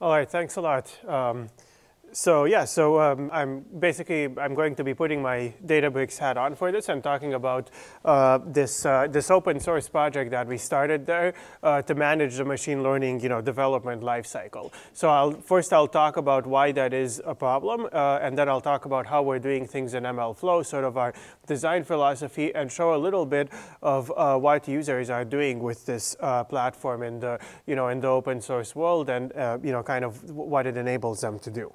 All right, thanks a lot. Um, so yeah, so um, I'm basically I'm going to be putting my Databricks hat on for this. I'm talking about uh, this uh, this open source project that we started there uh, to manage the machine learning you know development lifecycle. So I'll first I'll talk about why that is a problem, uh, and then I'll talk about how we're doing things in MLflow, sort of our design philosophy, and show a little bit of uh, what users are doing with this uh, platform in the you know in the open source world, and you know kind of what it enables them to do.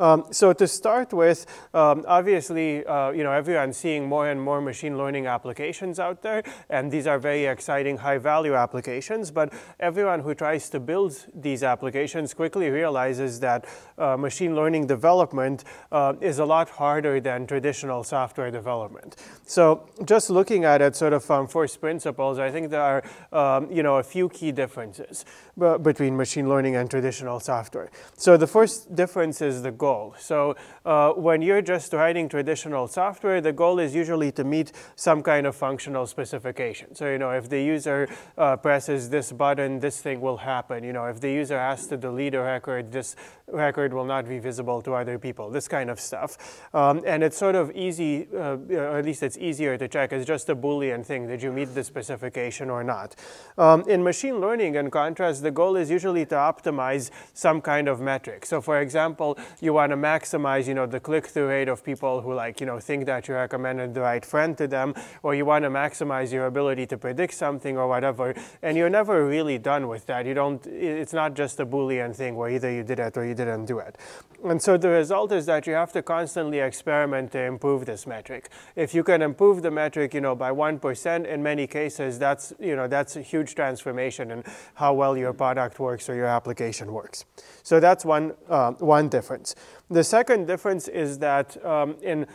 Um, so to start with, um, obviously, uh, you know, everyone's seeing more and more machine learning applications out there, and these are very exciting high-value applications, but everyone who tries to build these applications quickly realizes that uh, machine learning development uh, is a lot harder than traditional software development. So just looking at it sort of from first principles, I think there are, um, you know, a few key differences uh, between machine learning and traditional software. So the first difference is the goal goal. So uh, when you're just writing traditional software, the goal is usually to meet some kind of functional specification. So you know, if the user uh, presses this button, this thing will happen. You know, if the user has to delete a record, this record will not be visible to other people. This kind of stuff, um, and it's sort of easy, uh, or uh, at least it's easier to check. It's just a Boolean thing: did you meet the specification or not? Um, in machine learning, in contrast, the goal is usually to optimize some kind of metric. So for example, you want to maximize, you know, the click-through rate of people who like, you know, think that you recommended the right friend to them, or you want to maximize your ability to predict something or whatever. And you're never really done with that. You don't, it's not just a Boolean thing where either you did it or you didn't do it. And so the result is that you have to constantly experiment to improve this metric. If you can improve the metric, you know, by 1%, in many cases, that's, you know, that's a huge transformation in how well your product works or your application works. So that's one, uh, one difference. The second difference is that um, in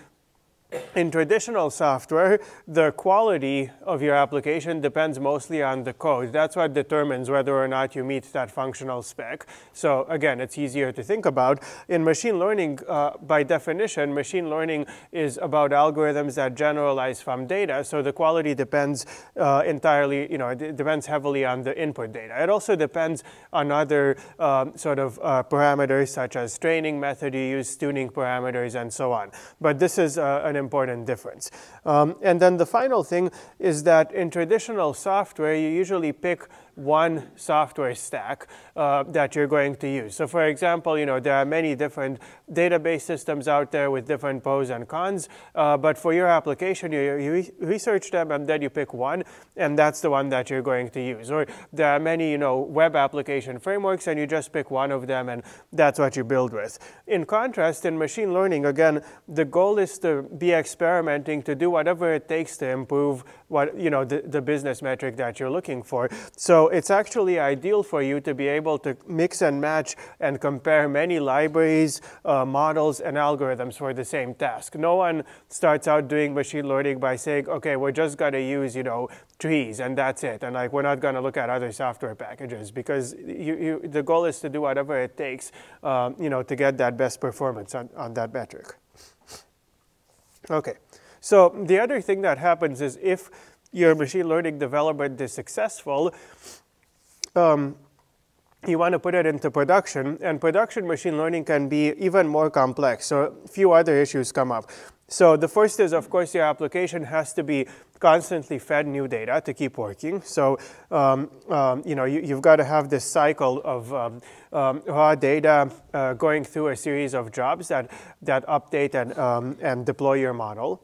in traditional software, the quality of your application depends mostly on the code. That's what determines whether or not you meet that functional spec. So again, it's easier to think about. In machine learning, uh, by definition, machine learning is about algorithms that generalize from data. So the quality depends uh, entirely, you know, it depends heavily on the input data. It also depends on other um, sort of uh, parameters such as training method you use, tuning parameters, and so on. But this is uh, an important difference. Um, and then the final thing is that in traditional software, you usually pick one software stack uh, that you're going to use. So for example, you know, there are many different database systems out there with different pros and cons, uh, but for your application, you, you, research them and then you pick one, and that's the one that you're going to use. Or there are many, you know, web application frameworks and you just pick one of them and that's what you build with. In contrast, in machine learning, again, the goal is to be experimenting to do whatever it takes to improve what you know the, the business metric that you're looking for. So it's actually ideal for you to be able to mix and match and compare many libraries, uh, models, and algorithms for the same task. No one starts out doing machine learning by saying, okay, we're just going to use you know trees and that's it, and like we're not going to look at other software packages because you, you, the goal is to do whatever it takes, um, you know, to get that best performance on, on that metric. Okay. So the other thing that happens is if your machine learning development is successful, um, you want to put it into production, and production machine learning can be even more complex. So a few other issues come up. So the first is, of course, your application has to be constantly fed new data to keep working. So um, um, you know you, have got to have this cycle of um, um, raw data uh, going through a series of jobs that that update and um, and deploy your model.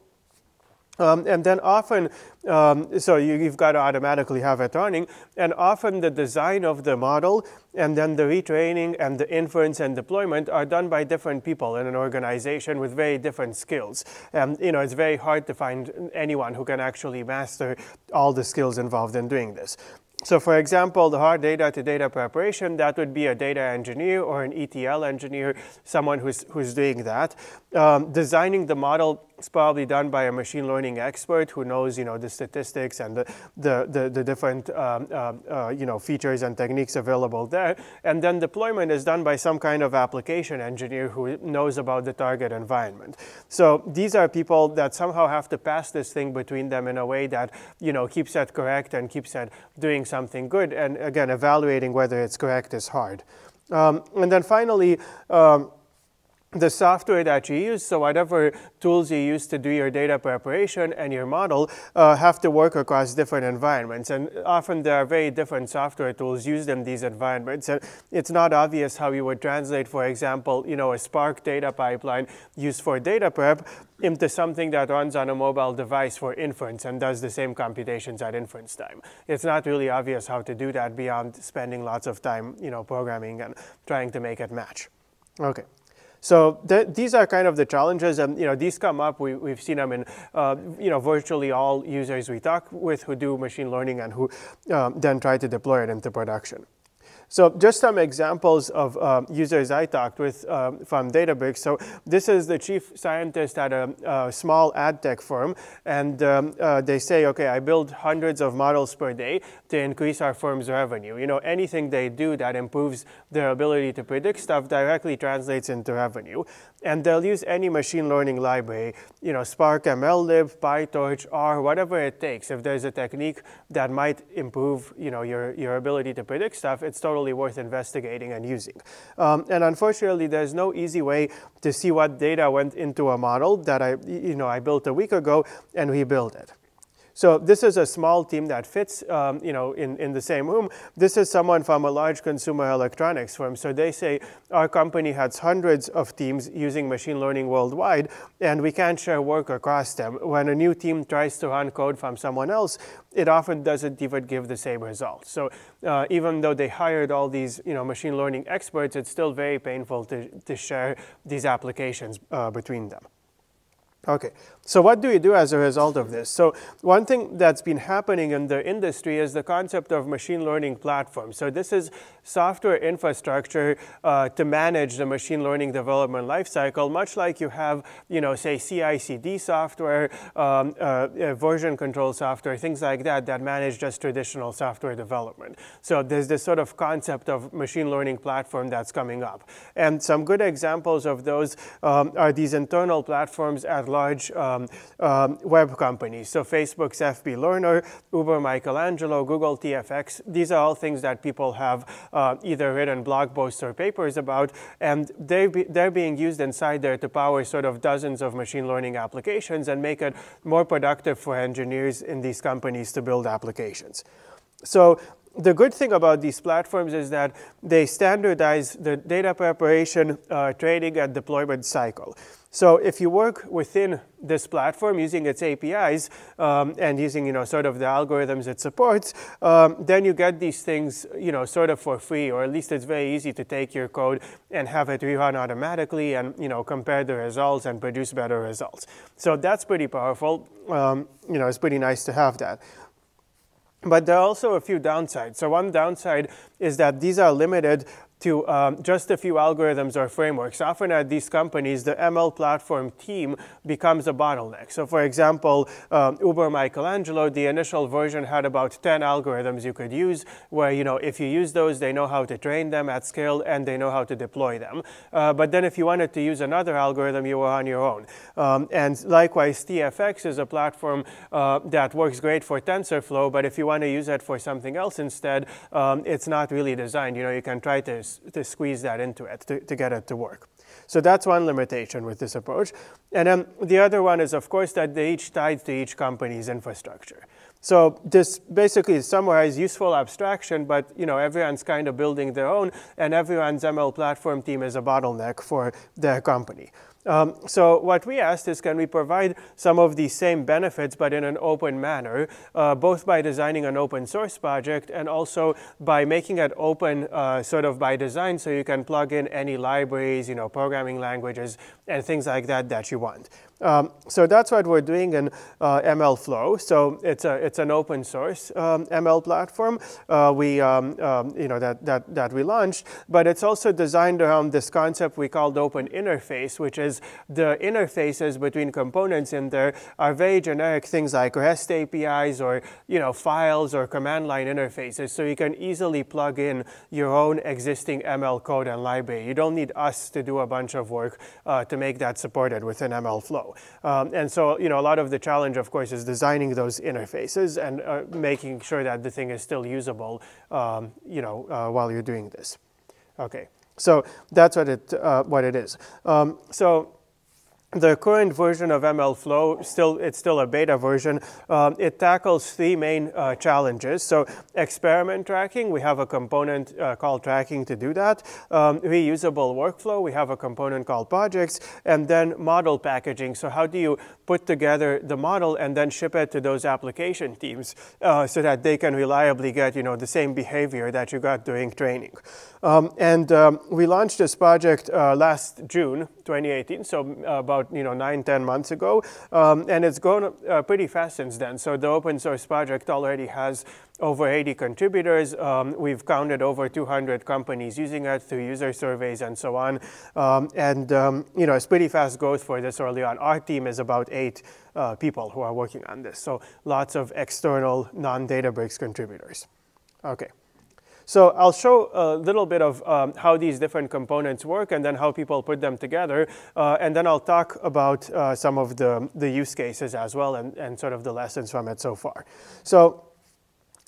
Um, and then often, um, so you, have got to automatically have it running, and often the design of the model and then the retraining and the inference and deployment are done by different people in an organization with very different skills. And you know, it's very hard to find anyone who can actually master all the skills involved in doing this. So for example, the hard data to data preparation, that would be a data engineer or an ETL engineer, someone who's, who's doing that. Um, designing the model it's probably done by a machine learning expert who knows, you know, the statistics and the, the, the, the different, um, uh, uh, you know, features and techniques available there. And then deployment is done by some kind of application engineer who knows about the target environment. So these are people that somehow have to pass this thing between them in a way that, you know, keeps that correct and keeps that doing something good. And again, evaluating whether it's correct is hard. Um, and then finally, um, the software that you use, so whatever tools you use to do your data preparation and your model uh, have to work across different environments. And often there are very different software tools used in these environments. And it's not obvious how you would translate, for example, you know, a Spark data pipeline used for data prep into something that runs on a mobile device for inference and does the same computations at inference time. It's not really obvious how to do that beyond spending lots of time, you know, programming and trying to make it match. Okay. So th these are kind of the challenges, and you know these come up. We, we've seen them in uh, you know virtually all users we talk with who do machine learning and who um, then try to deploy it into production. So just some examples of uh, users I talked with uh, from Databricks. So this is the chief scientist at a, a small ad tech firm, and um, uh, they say, okay, I build hundreds of models per day to increase our firm's revenue. You know, anything they do that improves their ability to predict stuff directly translates into revenue and they'll use any machine learning library, you know, Spark, MLlib, PyTorch, R, whatever it takes. If there's a technique that might improve, you know, your, your ability to predict stuff, it's totally worth investigating and using. Um, and unfortunately, there's no easy way to see what data went into a model that I, you know, I built a week ago and rebuild it. So this is a small team that fits, um, you know, in, in the same room. This is someone from a large consumer electronics firm. So they say our company has hundreds of teams using machine learning worldwide, and we can't share work across them. When a new team tries to run code from someone else, it often doesn't even give the same results. So uh, even though they hired all these, you know, machine learning experts, it's still very painful to, to share these applications uh, between them. Okay, so what do we do as a result of this? So one thing that's been happening in the industry is the concept of machine learning platforms. So this is software infrastructure uh, to manage the machine learning development lifecycle, much like you have, you know, say CI/CD software, um, uh, uh, version control software, things like that that manage just traditional software development. So there's this sort of concept of machine learning platform that's coming up, and some good examples of those um, are these internal platforms at large. Um, um, um, web companies. So Facebook's FB Learner, Uber Michelangelo, Google TFX, these are all things that people have uh, either written blog posts or papers about, and they be, they're being used inside there to power sort of dozens of machine learning applications and make it more productive for engineers in these companies to build applications. So the good thing about these platforms is that they standardize the data preparation, uh, training, and deployment cycle. So if you work within this platform using its APIs um, and using, you know, sort of the algorithms it supports, um, then you get these things, you know, sort of for free, or at least it's very easy to take your code and have it rerun automatically and, you know, compare the results and produce better results. So that's pretty powerful. Um, you know, it's pretty nice to have that. But there are also a few downsides. So one downside is that these are limited to um, just a few algorithms or frameworks. Often at these companies, the ML platform team becomes a bottleneck. So for example, um, Uber Michelangelo, the initial version had about 10 algorithms you could use where, you know, if you use those, they know how to train them at scale and they know how to deploy them. Uh, but then if you wanted to use another algorithm, you were on your own. Um, and likewise, TFX is a platform uh, that works great for TensorFlow, but if you want to use it for something else instead, um, it's not really designed. You know, you can try to to squeeze that into it to, to get it to work. So that's one limitation with this approach. And then um, the other one is, of course, that they each tied to each company's infrastructure. So this basically summarizes useful abstraction, but you know everyone's kind of building their own, and everyone's ML platform team is a bottleneck for their company. Um, so what we asked is can we provide some of the same benefits but in an open manner, uh, both by designing an open source project and also by making it open uh, sort of by design so you can plug in any libraries, you know, programming languages and things like that that you want. Um, so that's what we're doing in uh, MLflow. So it's a it's an open source um, ML platform uh, we um, um, you know that that that we launched, but it's also designed around this concept we called open interface, which is because the interfaces between components in there are very generic things like REST APIs or you know files or command line interfaces. So you can easily plug in your own existing ML code and library. You don't need us to do a bunch of work uh, to make that supported within MLflow. Um, and so you know a lot of the challenge, of course, is designing those interfaces and uh, making sure that the thing is still usable um, you know, uh, while you're doing this. Okay. So that's what it, uh, what it is. Um, so the current version of MLflow, still, it's still a beta version, um, it tackles three main uh, challenges. So experiment tracking, we have a component uh, called tracking to do that. Um, reusable workflow, we have a component called projects. And then model packaging, so how do you put together the model and then ship it to those application teams uh, so that they can reliably get you know, the same behavior that you got during training. Um, and um, we launched this project uh, last June 2018, so uh, about about you know nine, ten months ago, um, and it's grown uh, pretty fast since then. So the open source project already has over 80 contributors. Um, we've counted over 200 companies using it through user surveys and so on. Um, and um, you know, it's pretty fast growth for this early on. Our team is about eight uh, people who are working on this. So lots of external non-Databricks contributors. Okay. So I'll show a little bit of um, how these different components work and then how people put them together. Uh, and then I'll talk about uh, some of the, the use cases as well and, and sort of the lessons from it so far. So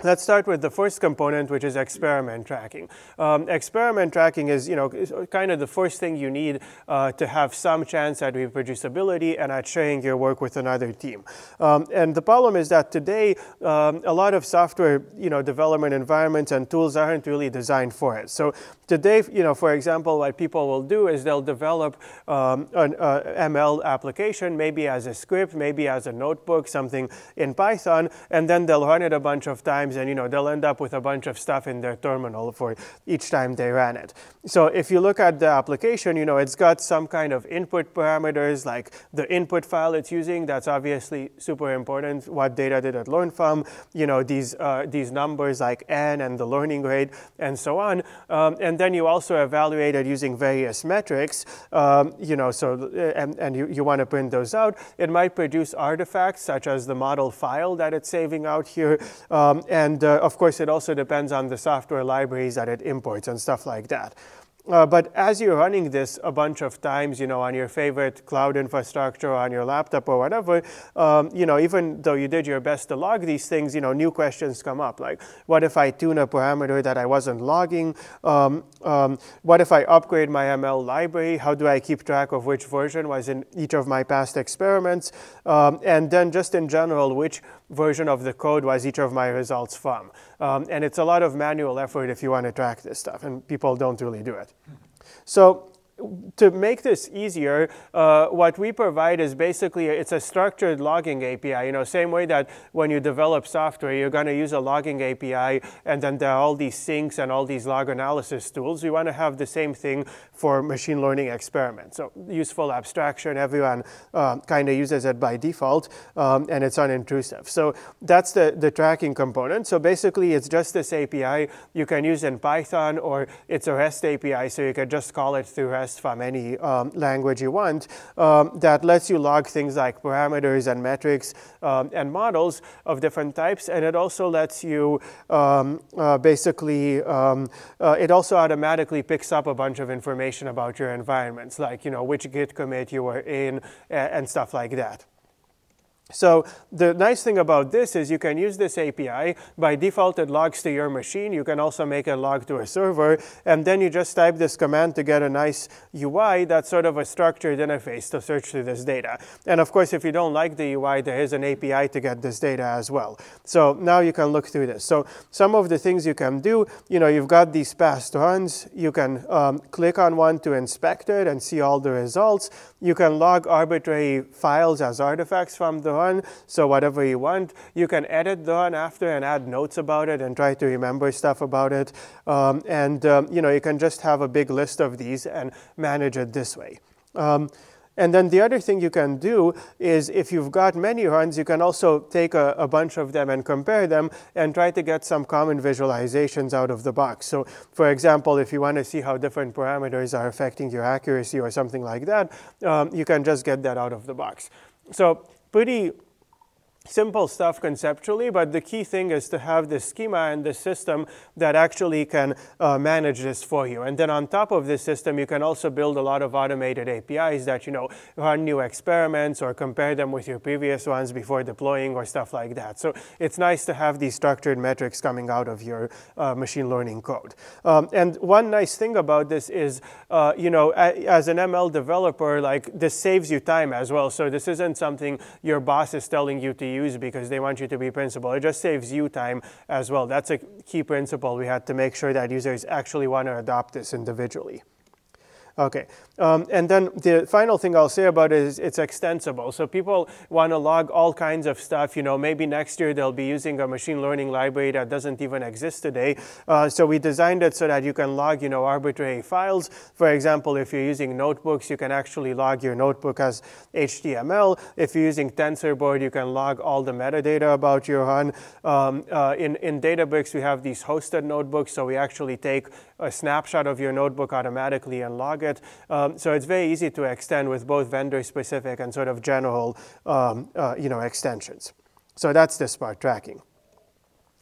Let's start with the first component, which is experiment tracking. Um, experiment tracking is, you know, kind of the first thing you need uh, to have some chance at reproducibility and at sharing your work with another team. Um, and the problem is that today, um, a lot of software, you know, development environments and tools aren't really designed for it. So today, you know, for example, what people will do is they'll develop um, an uh, ML application, maybe as a script, maybe as a notebook, something in Python, and then they'll run it a bunch of times times and you know they'll end up with a bunch of stuff in their terminal for each time they ran it. So if you look at the application, you know it's got some kind of input parameters like the input file it's using. That's obviously super important. What data did it learn from? You know these uh, these numbers like n and the learning rate and so on. Um, and then you also evaluate it using various metrics. Um, you know so and and you, you want to print those out. It might produce artifacts such as the model file that it's saving out here. Um, and uh, of course, it also depends on the software libraries that it imports and stuff like that. Uh, but as you're running this a bunch of times, you know, on your favorite cloud infrastructure, on your laptop or whatever, um, you know, even though you did your best to log these things, you know, new questions come up. Like, what if I tune a parameter that I wasn't logging? Um, um, what if I upgrade my ML library? How do I keep track of which version was in each of my past experiments? Um, and then just in general, which version of the code was each of my results from. Um, and it's a lot of manual effort if you want to track this stuff, and people don't really do it. So to make this easier, uh, what we provide is basically it's a structured logging API. You know, same way that when you develop software, you're going to use a logging API, and then there are all these syncs and all these log analysis tools. We want to have the same thing for machine learning experiments. So useful abstraction, everyone uh, um, kind of uses it by default, um, and it's unintrusive. So that's the the tracking component. So basically, it's just this API you can use in Python, or it's a REST API, so you can just call it through REST from any um, language you want um, that lets you log things like parameters and metrics um, and models of different types. And it also lets you um, uh, basically, um, uh, it also automatically picks up a bunch of information about your environments, like, you know, which Git commit you were in and stuff like that. So the nice thing about this is you can use this API. By default, it logs to your machine. You can also make it log to a server. And then you just type this command to get a nice UI that's sort of a structured interface to search through this data. And of course, if you don't like the UI, there is an API to get this data as well. So now you can look through this. So some of the things you can do, you know, you've got these past runs. You can um, click on one to inspect it and see all the results. You can log arbitrary files as artifacts from the run, so whatever you want. You can edit the run after and add notes about it and try to remember stuff about it. Um, and um, you know, you can just have a big list of these and manage it this way. Um, and then the other thing you can do is if you've got many runs, you can also take a, a, bunch of them and compare them and try to get some common visualizations out of the box. So for example, if you want to see how different parameters are affecting your accuracy or something like that, um, you can just get that out of the box. So pretty simple stuff conceptually, but the key thing is to have the schema and the system that actually can uh, manage this for you. And then on top of this system, you can also build a lot of automated APIs that, you know, run new experiments or compare them with your previous ones before deploying or stuff like that. So it's nice to have these structured metrics coming out of your uh, machine learning code. Um, and one nice thing about this is, uh, you know, as an ML developer, like this saves you time as well. So this isn't something your boss is telling you to use because they want you to be principal. It just saves you time as well. That's a key principle we had to make sure that users actually want to adopt this individually. Okay, um, and then the final thing I'll say about it is it's extensible. So people want to log all kinds of stuff. You know, maybe next year they'll be using a machine learning library that doesn't even exist today. Uh, so we designed it so that you can log, you know, arbitrary files. For example, if you're using notebooks, you can actually log your notebook as HTML. If you're using TensorBoard, you can log all the metadata about your run. Um, uh, in, in Databricks, we have these hosted notebooks. So we actually take a snapshot of your notebook automatically and log target. Um, so it's very easy to extend with both vendor-specific and sort of general um, uh, you know, extensions. So that's the smart tracking.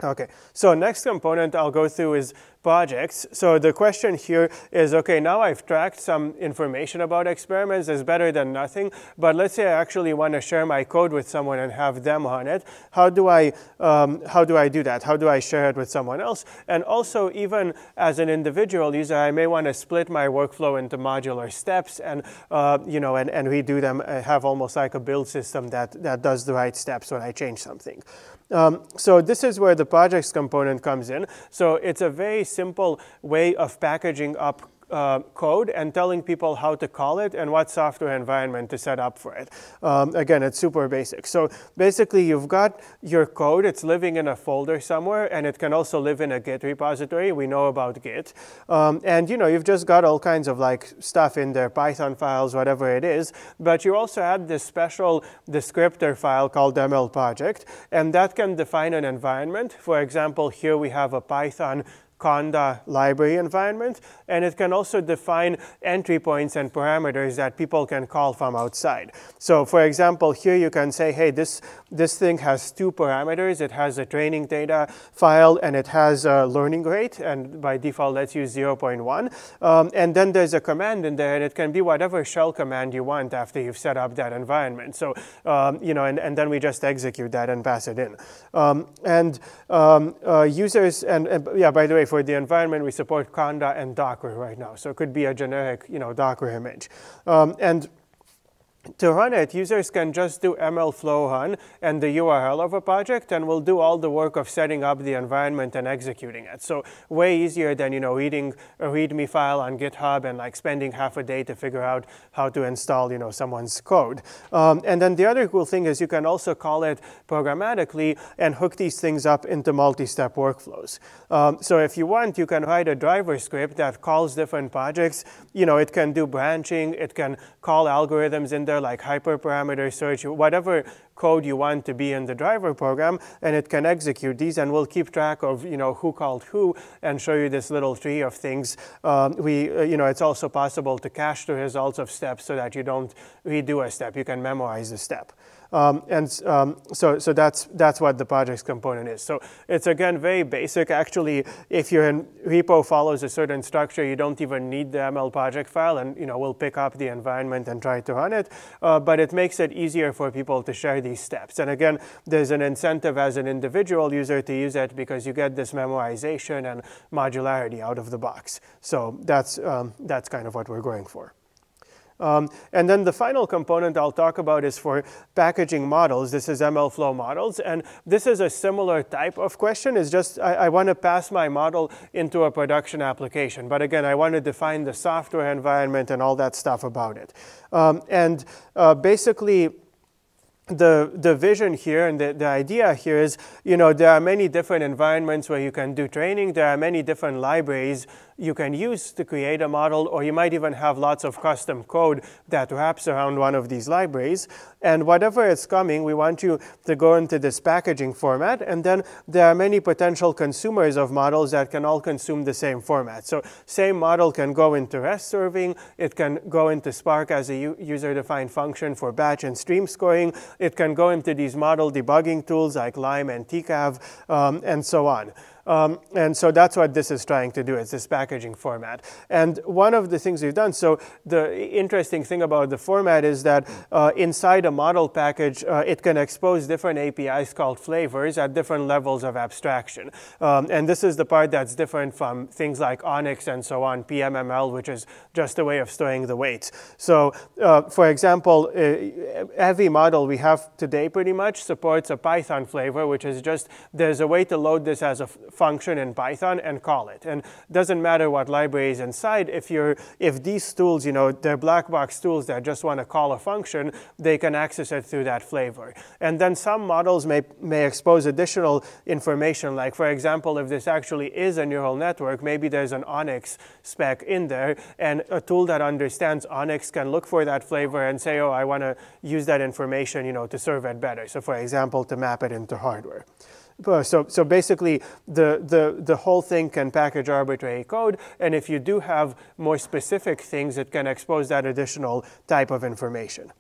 Okay, so next component I'll go through is projects. So the question here is, okay, now I've tracked some information about experiments. It's better than nothing. But let's say I actually want to share my code with someone and have them on it. How do I, um, how do, I do that? How do I share it with someone else? And also, even as an individual user, I may want to split my workflow into modular steps and, uh, you know, and, and redo them, I uh, have almost like a build system that, that does the right steps when I change something. Um, so this is where the projects component comes in. So it's a very simple way of packaging up uh, code and telling people how to call it and what software environment to set up for it. Um, again, it's super basic. So basically, you've got your code. It's living in a folder somewhere, and it can also live in a Git repository. We know about Git. Um, and, you know, you've just got all kinds of, like, stuff in there, Python files, whatever it is. But you also add this special descriptor file called ML project, and that can define an environment. For example, here we have a Python Conda library environment, and it can also define entry points and parameters that people can call from outside. So for example, here you can say, hey, this, this thing has two parameters. It has a training data file and it has a learning rate, and by default, let's use 0.1. Um, and then there's a command in there, and it can be whatever shell command you want after you've set up that environment. So, um, you know, and, and then we just execute that and pass it in. Um, and um, uh, users, and, and yeah, by the way, for the environment, we support Conda and Docker right now. So it could be a generic, you know, Docker image. Um, and to run it, users can just do mlflow run and the URL of a project, and we'll do all the work of setting up the environment and executing it. So way easier than you know reading a README file on GitHub and like spending half a day to figure out how to install you know someone's code. Um, and then the other cool thing is you can also call it programmatically and hook these things up into multi-step workflows. Um, so if you want, you can write a driver script that calls different projects. You know, it can do branching, it can call algorithms in their like hyperparameter search, whatever code you want to be in the driver program, and it can execute these, and we'll keep track of you know who called who, and show you this little tree of things. Um, we, uh, you know, it's also possible to cache the results of steps so that you don't redo a step. You can memorize the step. Um, and um, so, so that's, that's what the projects component is. So it's again very basic. Actually, if your repo follows a certain structure, you don't even need the ML project file, and you know we'll pick up the environment and try to run it. Uh, but it makes it easier for people to share these steps. And again, there's an incentive as an individual user to use it because you get this memorization and modularity out of the box. So that's um, that's kind of what we're going for. Um, and then the final component I'll talk about is for packaging models. This is MLflow models. And this is a similar type of question. It's just I, I want to pass my model into a production application. But again, I want to define the software environment and all that stuff about it. Um, and uh, basically, the, the vision here and the, the idea here is, you know, there are many different environments where you can do training. There are many different libraries you can use to create a model, or you might even have lots of custom code that wraps around one of these libraries. And whatever is coming, we want you to go into this packaging format. And then there are many potential consumers of models that can all consume the same format. So same model can go into REST serving. It can go into Spark as a user-defined function for batch and stream scoring. It can go into these model debugging tools like Lime and TCAV um, and so on. Um, and so that's what this is trying to do, it's this packaging format. And one of the things we've done, so the interesting thing about the format is that uh, inside a model package, uh, it can expose different APIs called flavors at different levels of abstraction. Um, and this is the part that's different from things like Onyx and so on, PMML, which is just a way of storing the weights. So uh, for example, uh, every model we have today pretty much supports a Python flavor, which is just, there's a way to load this as a function in Python and call it. And doesn't matter what library is inside, if you're if these tools, you know, they're black box tools that just want to call a function, they can access it through that flavor. And then some models may may expose additional information, like for example, if this actually is a neural network, maybe there's an ONNX spec in there, and a tool that understands ONNX can look for that flavor and say, oh, I want to use that information, you know, to serve it better. So for example, to map it into hardware. So, so basically, the, the, the whole thing can package arbitrary code, and if you do have more specific things, it can expose that additional type of information.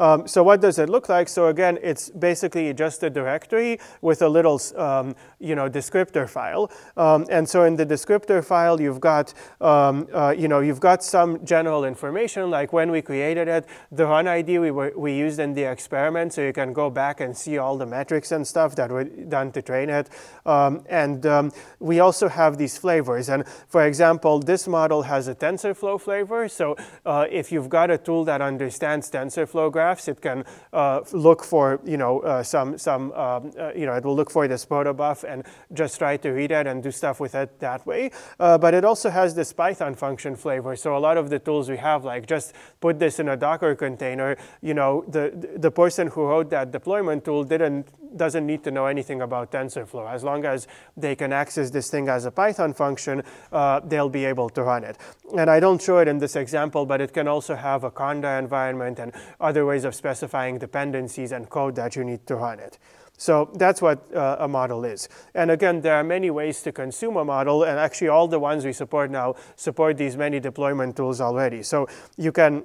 Um, so what does it look like? So again, it's basically just a directory with a little, um, you know, descriptor file. Um, and so in the descriptor file, you've got, um, uh, you know, you've got some general information like when we created it, the run ID we, were, we used in the experiment. So you can go back and see all the metrics and stuff that were done to train it. Um, and um, we also have these flavors. And for example, this model has a TensorFlow flavor. So uh, if you've got a tool that understands TensorFlow graph photographs. It can uh, look for, you know, uh, some, some um, uh, you know, it will look for this buff and just try to read it and do stuff with it that way. Uh, but it also has this Python function flavor. So a lot of the tools we have, like just put this in a Docker container, you know, the, the person who wrote that deployment tool didn't doesn't need to know anything about TensorFlow. As long as they can access this thing as a Python function, uh, they'll be able to run it. And I don't show it in this example, but it can also have a Conda environment and other ways ways of specifying dependencies and code that you need to run it. So that's what uh, a model is. And again, there are many ways to consume a model, and actually all the ones we support now support these many deployment tools already. So you can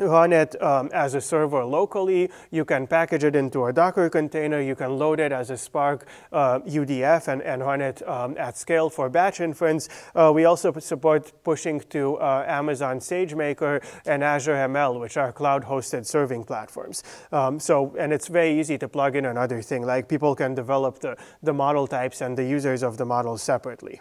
run it um, as a server locally. You can package it into a Docker container. You can load it as a Spark uh, UDF and, and run it um, at scale for batch inference. Uh, we also support pushing to uh, Amazon SageMaker and Azure ML, which are cloud-hosted serving platforms. Um, so, and it's very easy to plug in another thing. Like people can develop the, the model types and the users of the models separately.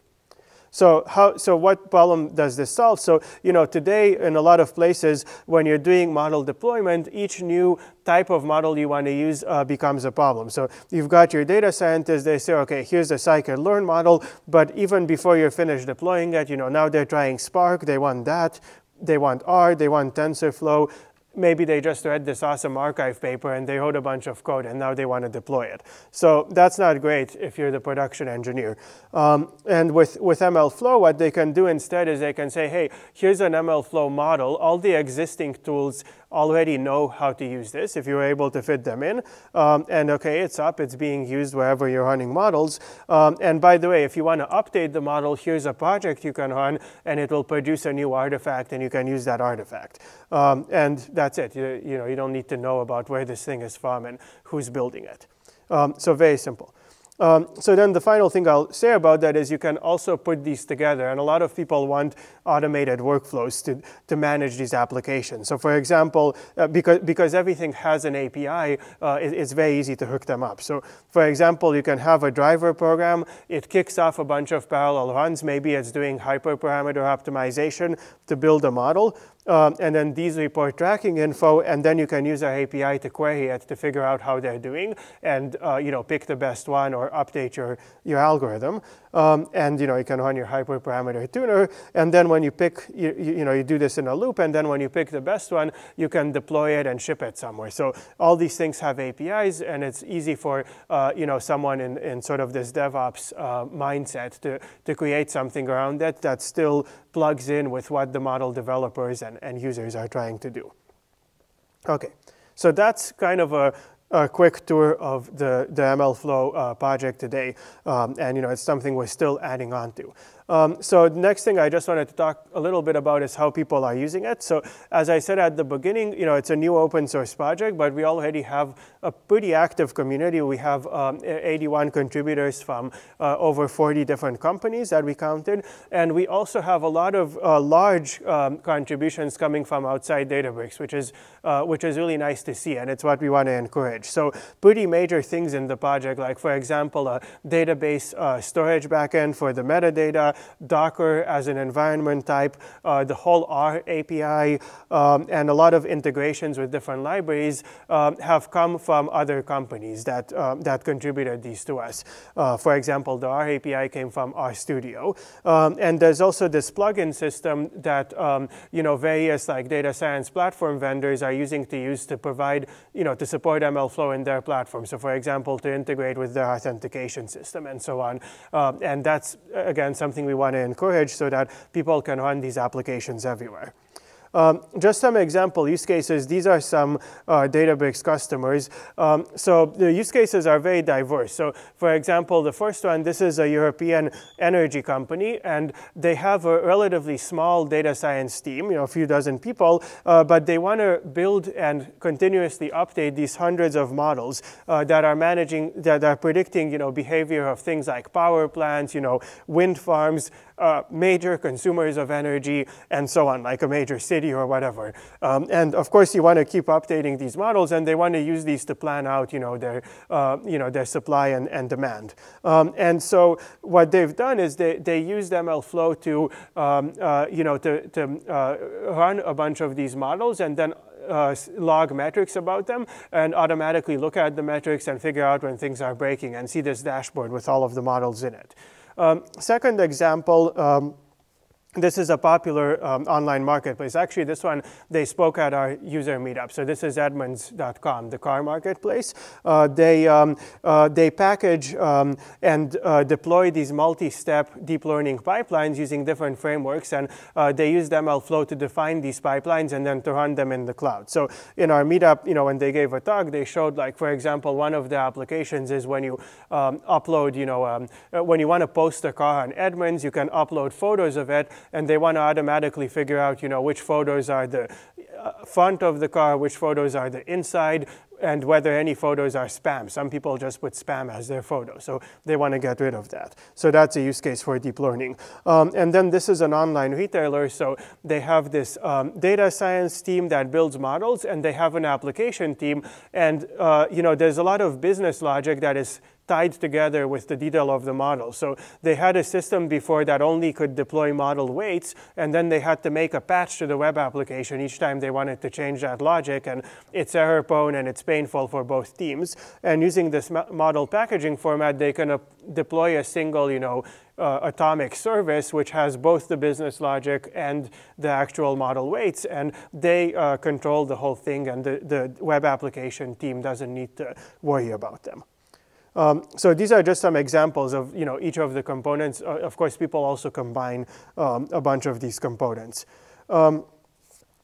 So, how, so what problem does this solve? So, you know, today in a lot of places, when you're doing model deployment, each new type of model you want to use uh, becomes a problem. So you've got your data scientists, they say, okay, here's the scikit-learn model, but even before you're finished deploying it, you know, now they're trying Spark, they want that, they want R, they want TensorFlow, maybe they just read this awesome archive paper and they wrote a bunch of code and now they want to deploy it. So that's not great if you're the production engineer. Um, and with, with MLflow, what they can do instead is they can say, hey, here's an MLflow model. All the existing tools already know how to use this if you're able to fit them in. Um, and okay, it's up, it's being used wherever you're running models. Um, and by the way, if you want to update the model, here's a project you can run and it will produce a new artifact and you can use that artifact. Um, and that's it. You, you, know, you don't need to know about where this thing is from and who's building it. Um, so very simple. Um, so then the final thing I'll say about that is you can also put these together. And a lot of people want automated workflows to, to manage these applications. So for example, uh, because, because everything has an API, uh, it, it's very easy to hook them up. So for example, you can have a driver program. It kicks off a bunch of parallel runs. Maybe it's doing hyperparameter optimization to build a model. Um, and then these report tracking info, and then you can use our API to query it to figure out how they're doing and uh, you know, pick the best one or update your, your algorithm. Um, and you, know, you can run your hyperparameter tuner, and then when you pick, you, you, know, you do this in a loop, and then when you pick the best one, you can deploy it and ship it somewhere. So all these things have APIs, and it's easy for uh, you know, someone in, in sort of this DevOps uh, mindset to, to create something around that that's still plugs in with what the model developers and, and users are trying to do. Okay, so that's kind of a, a quick tour of the, the MLflow uh, project today. Um, and you know, it's something we're still adding on to. Um, so the next thing I just wanted to talk a little bit about is how people are using it. So as I said at the beginning, you know, it's a new open source project, but we already have a pretty active community. We have um, 81 contributors from uh, over 40 different companies that we counted. And we also have a lot of uh, large um, contributions coming from outside Databricks, which is, uh, which is really nice to see, and it's what we want to encourage. So pretty major things in the project, like for example, a database uh, storage backend for the metadata, Docker as an environment type, uh, the whole R API, um, and a lot of integrations with different libraries um, have come from other companies that, um, that contributed these to us. Uh, for example, the R API came from RStudio. Um, and there's also this plugin system that um, you know various like data science platform vendors are using to use to provide you know to support MLflow in their platform. So for example, to integrate with their authentication system and so on. Um, and that's again something we want to encourage so that people can run these applications everywhere. Um, just some example use cases. These are some uh, Databricks customers. Um, so the use cases are very diverse. So for example, the first one, this is a European energy company, and they have a relatively small data science team, you know, a few dozen people, uh, but they want to build and continuously update these hundreds of models uh, that are managing, that are predicting, you know, behavior of things like power plants, you know, wind farms, uh, major consumers of energy, and so on, like a major city or whatever. Um, and of course, you want to keep updating these models, and they want to use these to plan out, you know, their, uh, you know, their supply and, and demand. Um, and so what they've done is they, they used MLflow to, um, uh, you know, to, to uh, run a bunch of these models and then uh, log metrics about them and automatically look at the metrics and figure out when things are breaking and see this dashboard with all of the models in it. Um, second example, um this is a popular um, online marketplace. Actually, this one, they spoke at our user meetup. So this is Edmunds.com, the car marketplace. Uh, they, um, uh, they package um, and uh, deploy these multi-step deep learning pipelines using different frameworks. And uh, they use MLflow to define these pipelines and then to run them in the cloud. So in our meetup, you know, when they gave a talk, they showed like, for example, one of the applications is when you um, upload, you know, um, uh, when you want to post a car on Edmunds, you can upload photos of it and they want to automatically figure out, you know, which photos are the front of the car, which photos are the inside, and whether any photos are spam. Some people just put spam as their photo, so they want to get rid of that. So that's a use case for deep learning. Um, and then this is an online retailer, so they have this um, data science team that builds models, and they have an application team. And uh, you know, there's a lot of business logic that is tied together with the detail of the model. So they had a system before that only could deploy model weights, and then they had to make a patch to the web application each time they they wanted to change that logic, and it's error prone and it's painful for both teams. And using this model packaging format, they can uh, deploy a single, you know, uh, atomic service, which has both the business logic and the actual model weights, and they uh, control the whole thing, and the, the web application team doesn't need to worry about them. Um, so these are just some examples of you know each of the components. Uh, of course, people also combine um, a bunch of these components. Um,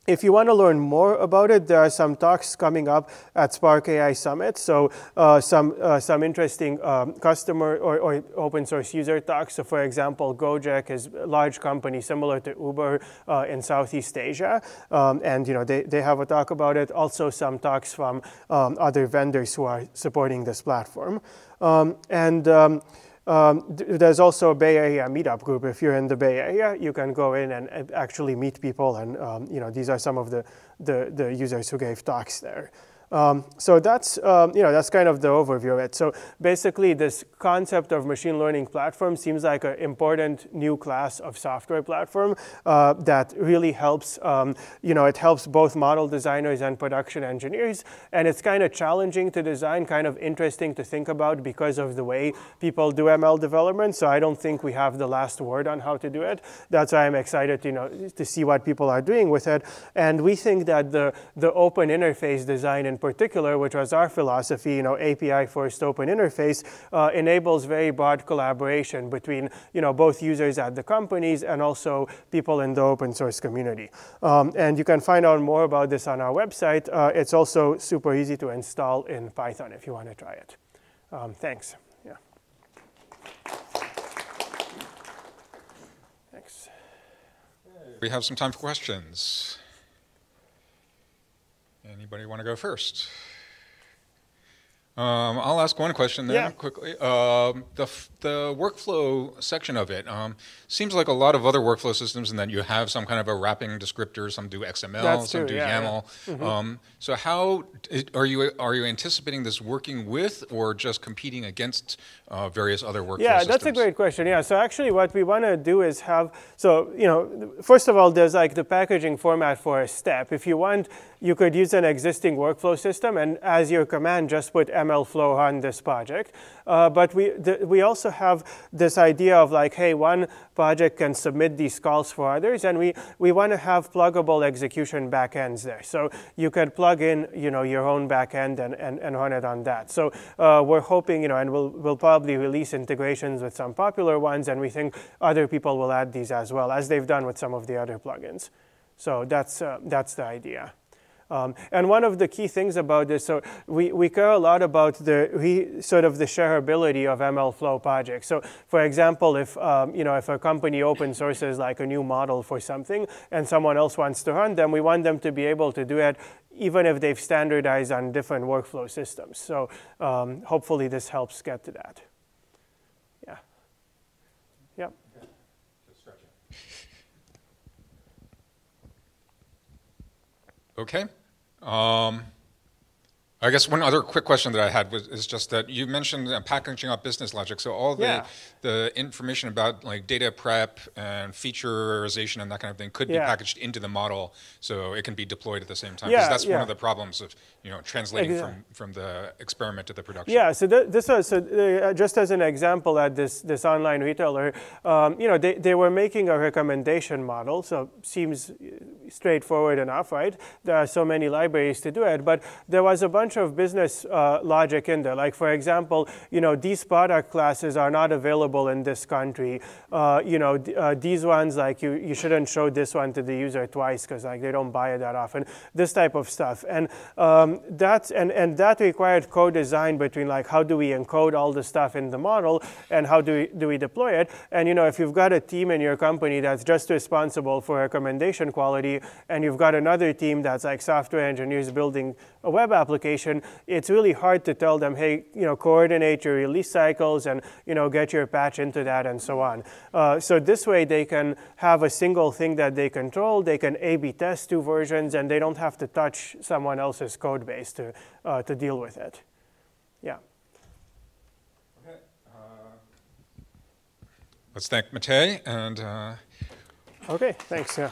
if you want to learn more about it, there are some talks coming up at Spark AI Summit. So uh, some uh, some interesting um, customer or, or, open source user talks. So for example, Gojek is a large company similar to Uber uh, in Southeast Asia, um, and you know they, they have a talk about it. Also some talks from um, other vendors who are supporting this platform, um, and. Um, um, there's also a Bay Area meetup group. If you're in the Bay Area, you can go in and actually meet people. And um, you know, these are some of the, the, the users who gave talks there. Um, so that's, um, you know, that's kind of the overview of it. So basically this concept of machine learning platform seems like an important new class of software platform uh, that really helps, um, you know, it helps both model designers and production engineers. And it's kind of challenging to design, kind of interesting to think about because of the way people do ML development. So I don't think we have the last word on how to do it. That's why I'm excited, you know, to see what people are doing with it. And we think that the, the open interface design and particular, which was our philosophy, you know, API first open interface uh, enables very broad collaboration between, you know, both users at the companies and also people in the open source community. Um, and you can find out more about this on our website. Uh, it's also super easy to install in Python if you want to try it. Um, thanks. Yeah. Thanks. We have some time for questions. Anybody want to go first? Um, I'll ask one question then yeah. quickly. Um, the, the workflow section of it um, seems like a lot of other workflow systems in that you have some kind of a wrapping descriptor, some do XML, That's some true, do yeah, YAML. Yeah. Mm -hmm. Um, so how are you are you anticipating this working with or just competing against uh, various other workflows? yeah, systems? that's a great question. Yeah, so actually what we want to do is have, so, you know, first of all, there's like the packaging format for a step. If you want you could use an existing workflow system and as your command just put mlflow on this project. Uh, but we, we also have this idea of like, hey, one project can submit these calls for others and we, we want to have pluggable execution backends there. So you can plug in you know, your own backend and, and, and run it on that. So uh, we're hoping, you know, and we'll, we'll probably release integrations with some popular ones and we think other people will add these as well as they've done with some of the other plugins. So that's, uh, that's the idea. Um, and one of the key things about this, so we, we care a lot about the re, sort of the shareability of MLflow projects. So for example, if, um, you know, if a company open sources like a new model for something and someone else wants to run them, we want them to be able to do it even if they've standardized on different workflow systems. So um, hopefully this helps get to that. Okay. Um, I guess one other quick question that I had was is just that you mentioned uh, packaging up business logic. So all the yeah. the information about like data prep and featureization and that kind of thing could yeah. be packaged into the model, so it can be deployed at the same time. Because yeah, that's one of the problems of you know translating exactly. from from the experiment to the production. Yeah. So th this was, so uh, just as an example at this this online retailer, um, you know they they were making a recommendation model, so seems uh, straightforward enough, right? There are so many libraries to do it, but there was a bunch bunch of business uh, logic in there. Like, for example, you know, these product classes are not available in this country. Uh, you know, uh, these ones, like, you, you shouldn't show this one to the user twice because, like, they don't buy it that often. This type of stuff. And, um, that's, and, and that required co-design between, like, how do we encode all the stuff in the model and how do we, do we deploy it? And, you know, if you've got a team in your company that's just responsible for recommendation quality and you've got another team that's, like, software engineers building a web application, it's really hard to tell them, hey, you know, coordinate your release cycles and, you know, get your patch into that and so on. Uh, so this way they can have a single thing that they control, they can A-B test two versions, and they don't have to touch someone else's code base to, uh, to deal with it. Yeah. Okay. Uh, let's thank Matei and... Uh, okay, thanks. Yeah.